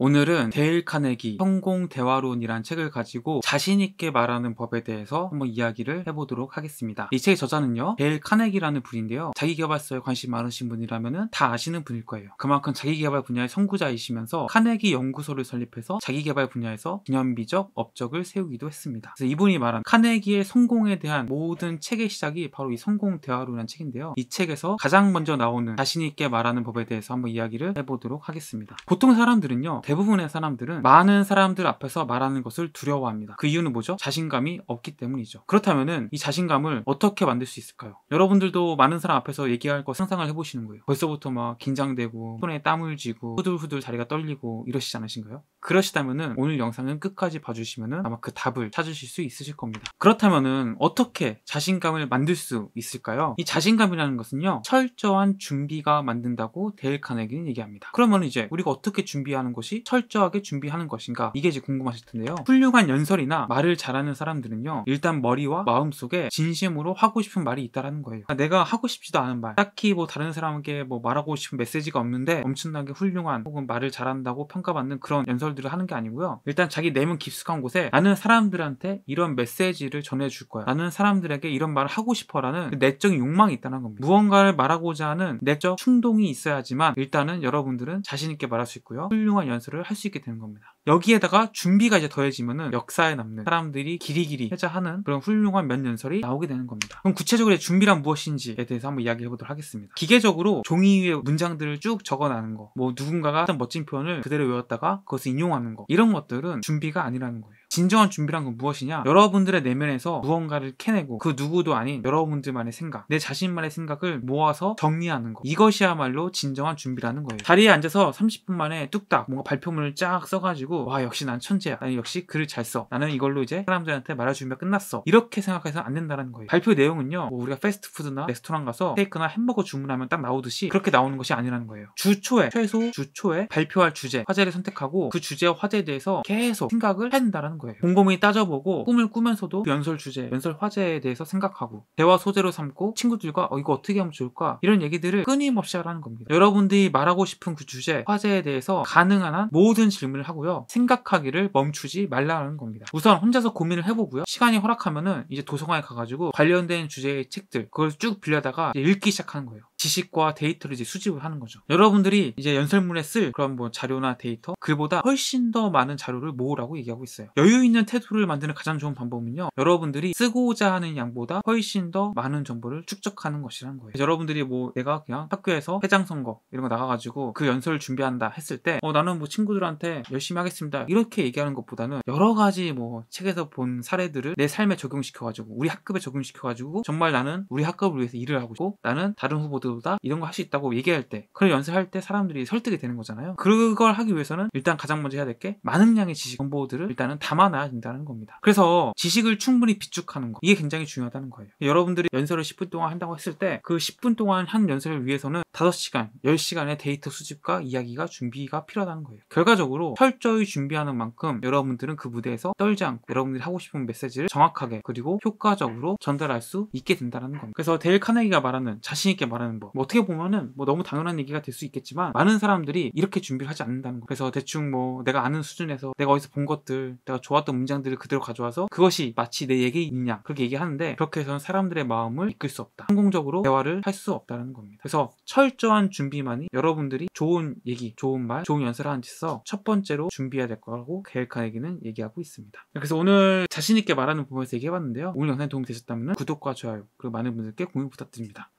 오늘은 데일 카네기 성공 대화론이란 책을 가지고 자신 있게 말하는 법에 대해서 한번 이야기를 해보도록 하겠습니다. 이 책의 저자는요 데일 카네기라는 분인데요 자기개발서에 관심 많으신 분이라면 다 아시는 분일 거예요. 그만큼 자기개발 분야의 선구자이시면서 카네기 연구소를 설립해서 자기개발 분야에서 기념비적 업적을 세우기도 했습니다. 그래서 이분이 말한 카네기의 성공에 대한 모든 책의 시작이 바로 이 성공 대화론이란 책인데요 이 책에서 가장 먼저 나오는 자신 있게 말하는 법에 대해서 한번 이야기를 해보도록 하겠습니다. 보통 사람들은요 대부분의 사람들은 많은 사람들 앞에서 말하는 것을 두려워합니다. 그 이유는 뭐죠? 자신감이 없기 때문이죠. 그렇다면 이 자신감을 어떻게 만들 수 있을까요? 여러분들도 많은 사람 앞에서 얘기할 것 상상을 해보시는 거예요. 벌써부터 막 긴장되고 손에 땀을 쥐고 후들후들 자리가 떨리고 이러시지 않으신가요? 그러시다면 오늘 영상은 끝까지 봐주시면 아마 그 답을 찾으실 수 있으실 겁니다. 그렇다면 어떻게 자신감을 만들 수 있을까요? 이 자신감이라는 것은요. 철저한 준비가 만든다고 데일 카네기는 얘기합니다. 그러면 이제 우리가 어떻게 준비하는 것이 철저하게 준비하는 것인가 이게 이제 궁금하실 텐데요 훌륭한 연설이나 말을 잘하는 사람들은요 일단 머리와 마음속에 진심으로 하고 싶은 말이 있다라는 거예요 그러니까 내가 하고 싶지도 않은 말 딱히 뭐 다른 사람에게 뭐 말하고 싶은 메시지가 없는데 엄청나게 훌륭한 혹은 말을 잘한다고 평가받는 그런 연설들을 하는 게 아니고요 일단 자기 내면 깊숙한 곳에 나는 사람들한테 이런 메시지를 전해줄 거야 나는 사람들에게 이런 말을 하고 싶어라는 그 내적인 욕망이 있다는 겁니다 무언가를 말하고자 하는 내적 충동이 있어야지만 일단은 여러분들은 자신 있게 말할 수 있고요 훌륭한 연설 연수할수 있게 되는 겁니다. 여기에다가 준비가 이제 더해지면은 역사에 남는 사람들이 길이길이 해자하는 그런 훌륭한 몇 연설이 나오게 되는 겁니다. 그럼 구체적으로 준비란 무엇인지에 대해서 한번 이야기해 보도록 하겠습니다. 기계적으로 종이 위에 문장들을 쭉 적어나는 거, 뭐 누군가가 어떤 멋진 표현을 그대로 외웠다가 그것을 인용하는 거, 이런 것들은 준비가 아니라는 거예요. 진정한 준비란 건 무엇이냐? 여러분들의 내면에서 무언가를 캐내고 그 누구도 아닌 여러분들만의 생각, 내 자신만의 생각을 모아서 정리하는 것. 이것이야말로 진정한 준비라는 거예요. 자리에 앉아서 30분 만에 뚝딱 뭔가 발표문을 쫙 써가지고 와 역시 난 천재야. 나는 역시 글을 잘 써. 나는 이걸로 이제 사람들한테 말할 준비가 끝났어. 이렇게 생각해서 안 된다는 거예요. 발표 내용은요. 뭐 우리가 패스트푸드나 레스토랑 가서 테이크나 햄버거 주문하면 딱 나오듯이 그렇게 나오는 것이 아니라는 거예요. 주초에 최소 주초에 발표할 주제, 화제를 선택하고 그 주제와 화제에 대해서 계속 생각을 한다는 거예요 하는 거예요. 공범이 따져보고 꿈을 꾸면서도 연설 주제, 연설 화제에 대해서 생각하고 대화 소재로 삼고 친구들과 어, 이거 어떻게 하면 좋을까 이런 얘기들을 끊임없이 하라는 겁니다. 여러분들이 말하고 싶은 그 주제, 화제에 대해서 가능한 한 모든 질문을 하고요. 생각하기를 멈추지 말라는 겁니다. 우선 혼자서 고민을 해보고요. 시간이 허락하면은 이제 도서관에 가가지고 관련된 주제의 책들 그걸 쭉 빌려다가 읽기 시작하는 거예요. 지식과 데이터를 이제 수집을 하는 거죠. 여러분들이 이제 연설문에 쓸 그런 뭐 자료나 데이터 글보다 훨씬 더 많은 자료를 모으라고 얘기하고 있어요. 여유 있는 태도를 만드는 가장 좋은 방법은요. 여러분들이 쓰고자 하는 양보다 훨씬 더 많은 정보를 축적하는 것이라는 거예요. 여러분들이 뭐 내가 그냥 학교에서 회장 선거 이런 거 나가가지고 그 연설을 준비한다 했을 때 어, 나는 뭐 친구들한테 열심히 하겠습니다 이렇게 얘기하는 것보다는 여러 가지 뭐 책에서 본 사례들을 내 삶에 적용시켜가지고 우리 학급에 적용시켜가지고 정말 나는 우리 학급을 위해서 일을 하고 있고 나는 다른 후보들 브랜다 이런 거 할 수 있다고 얘기할 때 그런 연습할 때 사람들이 설득이 되는 거잖아요. 그걸 하기 위해서는 일단 가장 먼저 해야 될 게 많은 양의 지식 정보들을 일단은 담아놔야 된다는 겁니다. 그래서 지식을 충분히 비축하는 거 이게 굉장히 중요하다는 거예요. 여러분들이 연설을 10분 동안 한다고 했을 때 그 10분 동안 한 연설을 위해서는 5시간, 10시간의 데이터 수집과 이야기가 준비가 필요하다는 거예요. 결과적으로 철저히 준비하는 만큼 여러분들은 그 무대에서 떨지 않고 여러분들이 하고 싶은 메시지를 정확하게 그리고 효과적으로 전달할 수 있게 된다는 겁니다. 그래서 데일 카네기가 말하는 자신있게 말하는 법뭐 어떻게 보면은 뭐 너무 당연한 얘기가 될 수 있겠지만 많은 사람들이 이렇게 준비를 하지 않는다는 거 그래서 대충 뭐 내가 아는 수준에서 내가 어디서 본 것들 내가 좋았던 문장들을 그대로 가져와서 그것이 마치 내얘기 있냐 그렇게 얘기하는데 그렇게 해서는 사람들의 마음을 이끌 수 없다. 성공적으로 대화를 할 수 없다는 겁니다. 그래서 철 철저한 준비만이 여러분들이 좋은 얘기, 좋은 말, 좋은 연설하는 데서 첫 번째로 준비해야 될 거라고 계획한 얘기는 얘기하고 있습니다. 그래서 오늘 자신있게 말하는 부분에서 얘기해봤는데요. 오늘 영상이 도움이 되셨다면 구독과 좋아요 그리고 많은 분들께 공유 부탁드립니다.